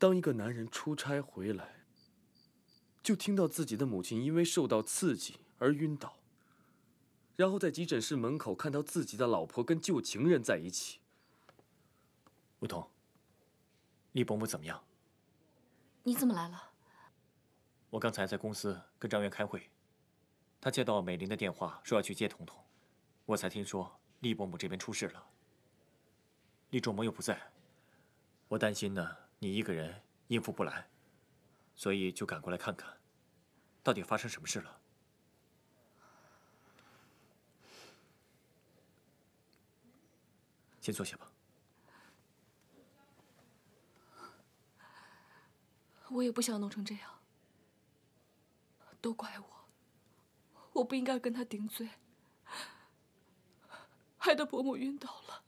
当一个男人出差回来，就听到自己的母亲因为受到刺激而晕倒，然后在急诊室门口看到自己的老婆跟旧情人在一起。吴桐，厉伯母怎么样？你怎么来了？我刚才在公司跟张媛开会，她接到美玲的电话说要去接彤彤，我才听说厉伯母这边出事了。厉仲谋又不在，我担心呢。你一个人应付不来，所以就赶过来看看，到底发生什么事了。先坐下吧。我也不想弄成这样，都怪我，我不应该跟他顶嘴，害得伯母晕倒了。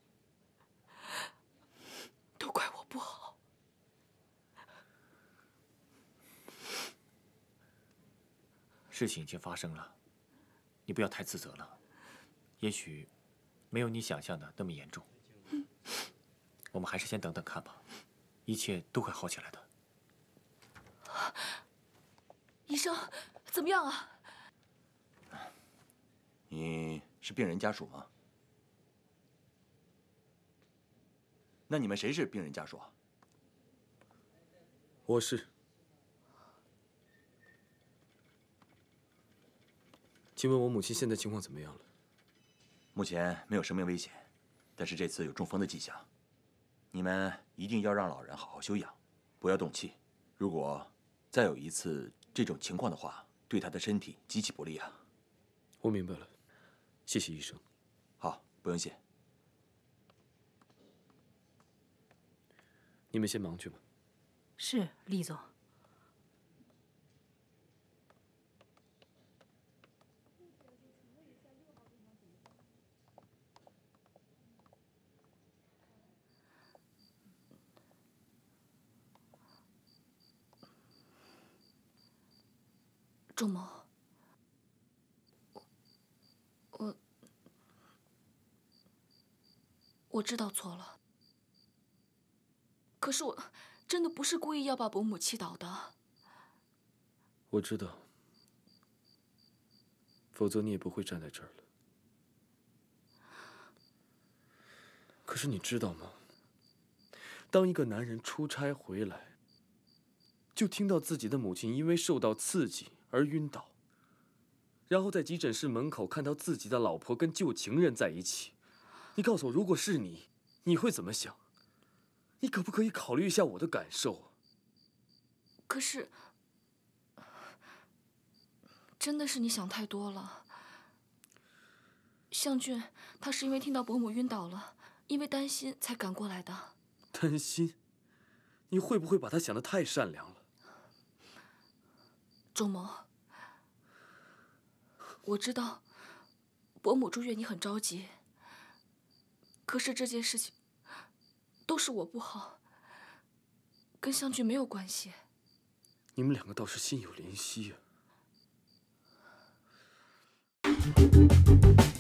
事情已经发生了，你不要太自责了。也许没有你想象的那么严重，我们还是先等等看吧，一切都会好起来的。医生，怎么样啊？你是病人家属吗？那你们谁是病人家属？我是。请问我母亲现在情况怎么样了？目前没有生命危险，但是这次有中风的迹象。你们一定要让老人好好休养，不要动气。如果再有一次这种情况的话，对他的身体极其不利啊！我明白了，谢谢医生。好，不用谢。你们先忙去吧。是，厉总。仲谋，我我我知道错了，可是我真的不是故意要把伯母气倒的。我知道，否则你也不会站在这儿了。可是你知道吗？当一个男人出差回来，就听到自己的母亲因为受到刺激，而晕倒，然后在急诊室门口看到自己的老婆跟旧情人在一起，你告诉我，如果是你，你会怎么想？你可不可以考虑一下我的感受？可是，真的是你想太多了。向俊，他是因为听到伯母晕倒了，因为担心才赶过来的。担心？你会不会把他想的太善良了？仲谋，我知道伯母住院你很着急，可是这件事情都是我不好，跟湘君没有关系。你们两个倒是心有灵犀呀。